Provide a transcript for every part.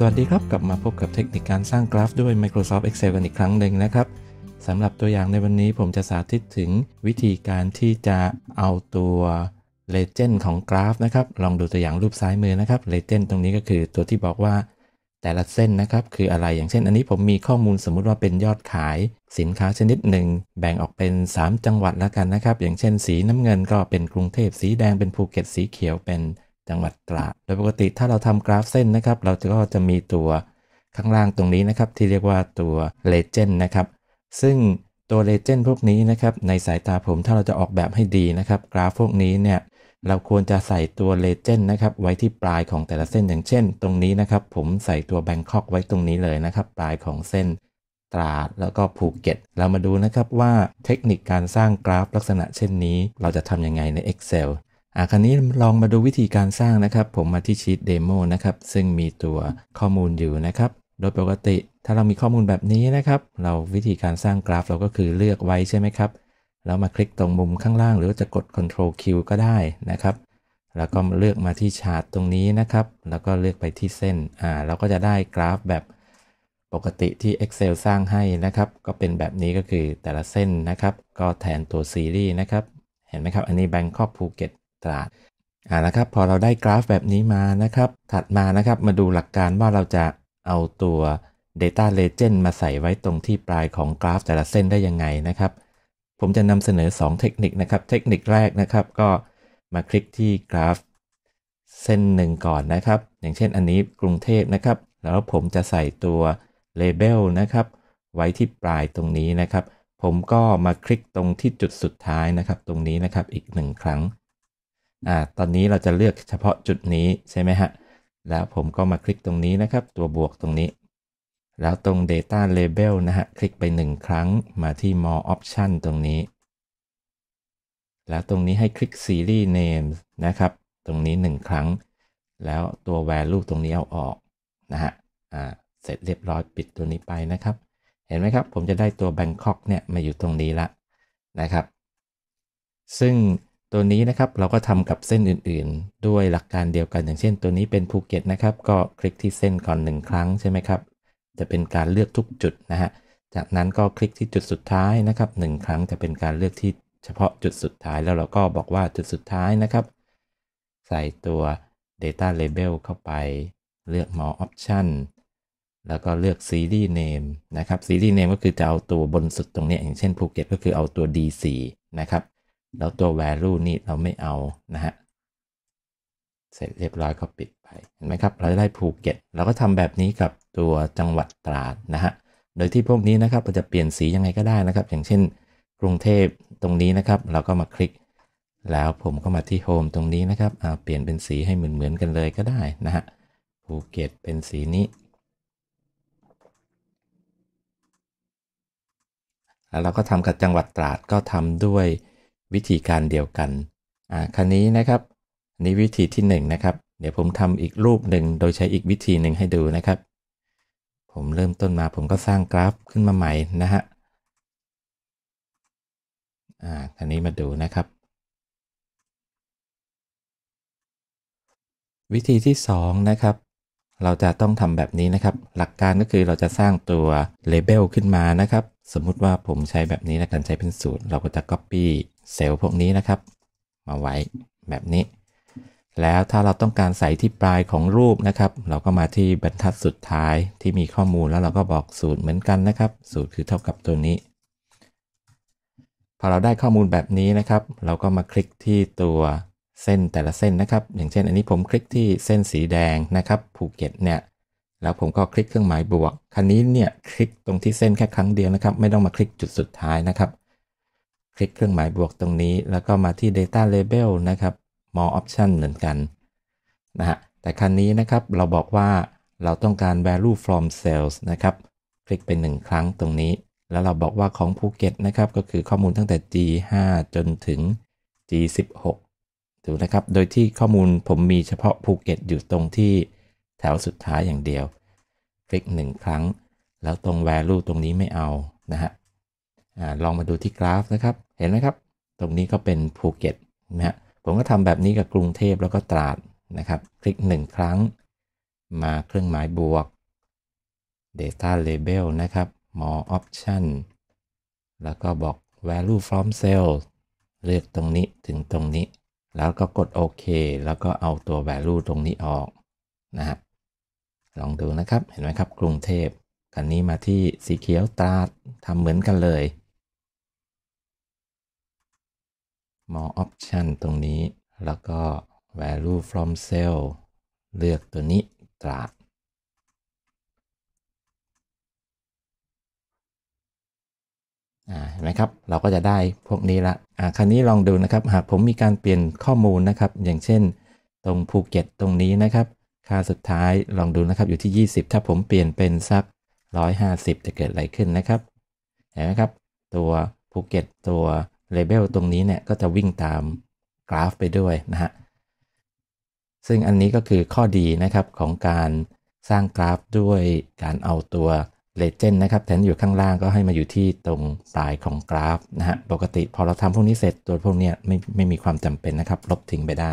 สวัสดีครับ กลับมาพบกับเทคนิคการสร้างกราฟด้วย Microsoft Excel กันอีกครั้งหนึ่งนะครับ สำหรับตัวอย่างในวันนี้ผมจะสาธิตถึงวิธีการที่จะเอาตัว legend ของกราฟนะครับ ลองดูตัวอย่างรูปซ้ายมือนะครับ legend ตรงนี้ก็คือตัวที่บอกว่าแต่ละเส้นนะครับ คืออะไรอย่างเช่นอันนี้ผมมีข้อมูลสมมุติว่าเป็นยอดขาย สินค้าชนิดหนึ่ง แบ่งออกเป็น 3 จังหวัดแล้วกันนะครับอย่างเช่นสีน้ำเงินก็เป็นกรุงเทพสีแดงเป็นภูเก็ตสีเขียวเป็นจังหวัดตราด โดยปกติถ้าเราทำกราฟเส้นนะครับ เราก็จะมีตัวข้างล่างตรงนี้นะครับที่เรียกว่าตัวเลเจนด์นะครับ ซึ่งตัวเลเจนด์พวกนี้นะครับในสายตาผมถ้าเราจะออกแบบให้ดีนะครับ กราฟพวกนี้เนี่ยเราควรจะใส่ตัวเลเจนด์นะครับไว้ที่ปลายของแต่ละเส้นอย่างเช่น ตรงนี้นะครับผมใส่ตัวแบงคอกไว้ตรงนี้เลยนะครับ ปลายของเส้นตราดแล้วก็ภูเก็ต เรามาดูนะครับว่าเทคนิคการสร้างกราฟลักษณะเช่นนี้เราจะทำยังไงใน Excel อ่ะคราวนี้ลองมาดูวิธีการสร้างนะครับ ผมมาที่ชีตเดโมนะครับซึ่งมีตัวข้อมูลอยู่นะครับ โดยปกติถ้าเรามีข้อมูลแบบนี้นะครับ เราวิธีการสร้างกราฟเราก็คือเลือกไว้ใช่ไหมครับแล้วมาคลิกตรงมุมข้างล่าง หรือจะกด Ctrl Q ก็ได้นะครับ แล้วก็เลือกมาที่ชาร์ตตรงนี้นะครับ แล้วก็เลือกไปที่เส้นอ่าเราก็จะได้กราฟแบบ ปกติที่ Excel สร้างให้นะครับ ก็เป็นแบบนี้ก็คือแต่ละเส้นนะครับ ก็แทนตัวซีรีส์นะครับเห็นไหมครับอันนี้แบงคอกภูเก็ตตราดอ่านะครับพอเราได้กราฟแบบนี้มานะครับ ถัดมานะครับมาดูหลักการว่าเราจะเอาตัว Data Legend มาใส่ไว้ตรงที่ปลายของกราฟแต่ละเส้นได้ยังไงนะครับ ผมจะนำเสนอ 2 เทคนิคนะครับ เทคนิคแรกนะครับก็มาคลิกที่กราฟเส้นหนึ่งก่อนนะครับอย่างเช่นอันนี้กรุงเทพนะครับ แล้วผมจะใส่ตัว Label นะครับ ไว้ที่ปลายตรงนี้นะครับ ผมก็มาคลิกตรงที่จุดสุดท้ายนะครับตรงนี้นะครับอีกหนึ่งครั้งอ่า ตอนนี้เราจะเลือกเฉพาะจุดนี้ใช่ไหมฮะ แล้วผมก็มาคลิกตรงนี้นะครับ ตัวบวกตรงนี้ แล้วตรง data label นะฮะ คลิกไป 1 ครั้งมาที่ more option ตรงนี้ แล้วตรงนี้ให้คลิก series name นะครับ ตรงนี้ 1 ครั้ง แล้วตัว value ตรงนี้เอาออกนะฮะ อ่า เสร็จเรียบร้อย ปิดตัวนี้ไปนะครับ เห็นไหมครับ ผมจะได้ตัว Bangkok เนี่ย มาอยู่ตรงนี้ละนะครับ ซึ่งตัวนี้นะครับเราก็ทำกับเส้นอื่นๆ ด้วยหลักการเดียวกันอย่างเช่น ตัวนี้เป็นภูเก็ตนะครับ ก็คลิกที่เส้นก่อน 1 ครั้งใช่ไหมครับ จะเป็นการเลือกทุกจุดนะฮะจากนั้นก็คลิกที่จุดสุดท้ายนะครับ 1 ครั้งจะเป็นการเลือกที่เฉพาะจุดสุดท้ายแล้ว เราก็บอกว่าจุดสุดท้ายนะครับ ใส่ตัว data label เข้าไปเลือก more option แล้วก็เลือก series name นะครับ series name ก็คือจะเอาตัวบนสุดตรงนี้ อย่างเช่นภูเก็ตก็คือเอาตัว d4 นะครับแล้วตัว value นี่เราไม่เอานะฮะเสร็จเรียบร้อยก็ ปิดไป เห็นไหมครับเราได้ภูเก็ตเราก็ทำแบบนี้กับตัวจังหวัดตราด นะฮะ โดยที่พวกนี้นะครับเราจะเปลี่ยนสียังไงก็ได้นะครับ อย่างเช่นกรุงเทพตรงนี้นะครับ เราก็มาคลิก แล้วผมก็มาที่โฮมตรงนี้นะครับเปลี่ยนเป็นสีให้เหมือน เหมือนกันเลยก็ได้นะฮะภูเก็ตเป็นสีนี้แล้วเราก็ทำกับจังหวัดตราดก็ทำด้วยวิธีการเดียวกันอ่าคันนี้นะครับนี่วิธีที่1นนะครับ เดี๋ยวผมทำอีกรูปหนึ่งโดยใช้อีกวิธีหนึ่งให้ดูนะครับ ผมเริ่มต้นมาผมก็สร้างกราฟขึ้นมาใหม่นะฮะอ่าคันนี้มาดูนะครับ วิธีที่ 2 นะครับ เราจะต้องทำแบบนี้นะครับ หลักการก็คือเราจะสร้างตัวเลเบลขึ้นมานะครับ สมมุติว่าผมใช้แบบนี้นะการใช้เป็นสูตรเราก็จะ Copy เซลล์พวกนี้นะครับ มาไว้แบบนี้ แล้วถ้าเราต้องการใส่ที่ปลายของรูปนะครับ เราก็มาที่บรรทัดสุดท้ายที่มีข้อมูลแล้วเราก็บอกสูตรเหมือนกันนะครับ สูตรคือเท่ากับตัวนี้ พอเราได้ข้อมูลแบบนี้นะครับ เราก็มาคลิกที่ตัวเส้นแต่ละเส้นนะครับ อย่างเช่นอันนี้ผมคลิกที่เส้นสีแดงนะครับภูเก็ตเนี่ยแล้วผมก็คลิกเครื่องหมายบวกคันนี้เนี่ยคลิกตรงที่เส้นแค่ครั้งเดียวนะครับ ไม่ต้องมาคลิกจุดสุดท้ายนะครับคลิกเครื่องหมายบวกตรงนี้แล้วก็มาที่ data label นะครับ more option เหมือนกันนะฮะ แต่ครั้นนี้นะครับเราบอกว่าเราต้องการ value from sales นะครับ คลิกไป 1 ครั้งตรงนี้แล้วเราบอกว่าของภูเก็ตนะครับ ก็คือข้อมูลตั้งแต่ G5 จนถึง G16 ถูกนะครับโดยที่ข้อมูลผมมีเฉพาะภูเก็ตอยู่ตรงที่แถวสุดท้ายอย่างเดียว คลิก 1 ครั้งแล้วตรง value ตรงนี้ไม่เอานะฮะลองมาดูที่กราฟนะครับเห็นไหมครับ ตรงนี้ก็เป็นภูเก็ตนะฮะผมก็ทำแบบนี้กับกรุงเทพแล้วก็ตราดนะครับ คลิก 1 ครั้ง มาเครื่องหมายบวก data label นะครับ more option แล้วก็บอก value from cell เลือกตรงนี้ถึงตรงนี้ แล้วก็กดโอเค แล้วก็เอาตัว value ตรงนี้ออก นะฮะลองดูนะครับ เห็นไหมครับ กรุงเทพคันนี้มาที่สีเขียวตราดทำเหมือนกันเลย more option ตรงนี้ แล้วก็ value from cell เลือกตัวนี้ตราดเห็นไหมครับ เราก็จะได้พวกนี้ละอ่าคราวนี้ลองดูนะครับ หากผมมีการเปลี่ยนข้อมูลนะครับ อย่างเช่นตรงภูเก็ตตรงนี้นะครับ ค่าสุดท้ายลองดูนะครับอยู่ที่ 20 ถ้าผมเปลี่ยนเป็นสัก 150 จะเกิดอะไรขึ้นนะครับ เห็นไหมครับตัวภูเก็ตตัวเลเบลตรงนี้เนี่ยก็จะวิ่งตามกราฟไปด้วยนะฮะ ซึ่งอันนี้ก็คือข้อดีนะครับของการสร้างกราฟด้วยการเอาตัวเลเจนด์นะครับแทนอยู่ข้างล่างก็ให้มาอยู่ที่ตรงสายของกราฟนะฮะ ปกติ พอเราทำพวกนี้เสร็จตัวพวกนี้ไม่ไม่มีความจำเป็นนะครับ ลบทิ้งไปได้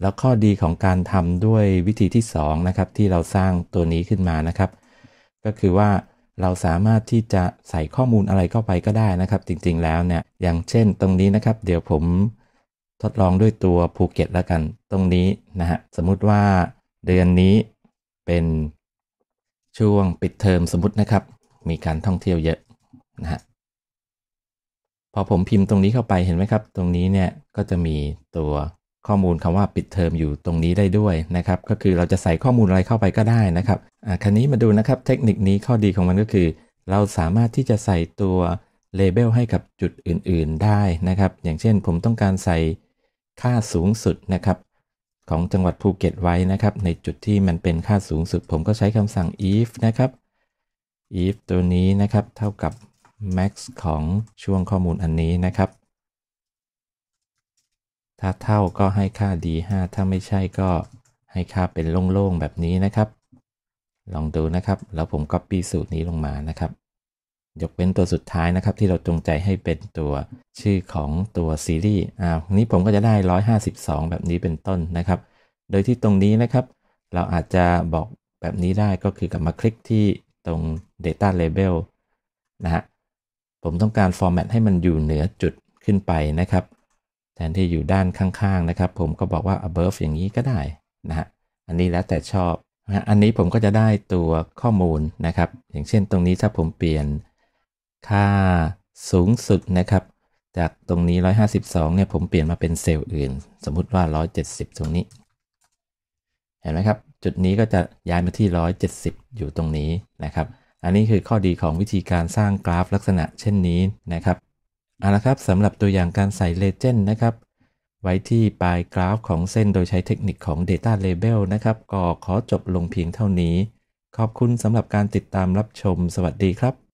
แล้วข้อดีของการทำด้วยวิธีที่ 2 นะครับ ที่เราสร้างตัวนี้ขึ้นมานะครับ ก็คือว่าเราสามารถที่จะใส่ข้อมูลอะไรเข้าไปก็ได้นะครับ จริงๆแล้วเนี่ยอย่างเช่นตรงนี้นะครับ เดี๋ยวผมทดลองด้วยตัวภูเก็ตแล้วกัน ตรงนี้นะฮะสมมุติว่าเดือนนี้เป็นช่วงปิดเทอมสมมตินะครับ มีการท่องเที่ยวเยอะนะฮะพอผมพิมพ์ตรงนี้เข้าไปเห็นไหมครับ ตรงนี้เนี่ยก็จะมีตัวข้อมูลคำว่าปิดเทอมอยู่ตรงนี้ได้ด้วยนะครับ ก็คือเราจะใส่ข้อมูลอะไรเข้าไปก็ได้นะครับคราวนี้มาดูนะครับเทคนิคนี้ข้อดีของมันก็คือ เราสามารถที่จะใส่ตัวเลเบลให้กับจุดอื่น ๆได้นะครับ อย่างเช่นผมต้องการใส่ค่าสูงสุดนะครับ ของจังหวัดภูเก็ตไว้นะครับ ในจุดที่มันเป็นค่าสูงสุด ผมก็ใช้คำสั่ง if นะครับ if ตัวนี้นะครับเท่ากับ max ของช่วงข้อมูลอันนี้นะครับถ้าเท่าก็ให้ค่า d 5ถ้าไม่ใช่ก็ให้ค่าเป็นโล่งๆแบบนี้นะครับลองดูนะครับ แล้วผม Copy สูตรนี้ลงมานะครับยกเว้นตัวสุดท้ายนะครับ ที่เราจงใจให้เป็นตัวชื่อของตัวซีรีส์อ่านี้ผมก็จะได้ 152 แบบนี้เป็นต้นนะครับ โดยที่ตรงนี้นะครับ เราอาจจะบอกแบบนี้ได้ก็คือกลับมาคลิกที่ตรง data label นะฮะผมต้องการ format ให้มันอยู่เหนือจุดขึ้นไปนะครับแทนที่อยู่ด้านข้างๆนะครับ ผมก็บอกว่า above อย่างนี้ก็ได้นะฮะอันนี้แล้วแต่ชอบนะอันนี้ผมก็จะได้ตัวข้อมูลนะครับ อย่างเช่นตรงนี้ถ้าผมเปลี่ยน ค่าสูงสุดนะครับ จากตรงนี้ 152เนี่ยผมเปลี่ยนมาเป็นเซลล์อื่น สมมุติว่า 170 ตรงนี้ เห็นไหมครับ จุดนี้ก็จะย้ายมาที่ 170 อยู่ตรงนี้นะครับ อันนี้คือข้อดีของวิธีการสร้างกราฟลักษณะเช่นนี้นะครับ เอาละครับสำหรับตัวอย่างการใส่เลเจนด์นะครับไว้ที่ปลายกราฟของเส้นโดยใช้เทคนิคของ Data Label นะครับ ก็ขอจบลงเพียงเท่านี้ ขอบคุณสำหรับการติดตามรับชม สวัสดีครับ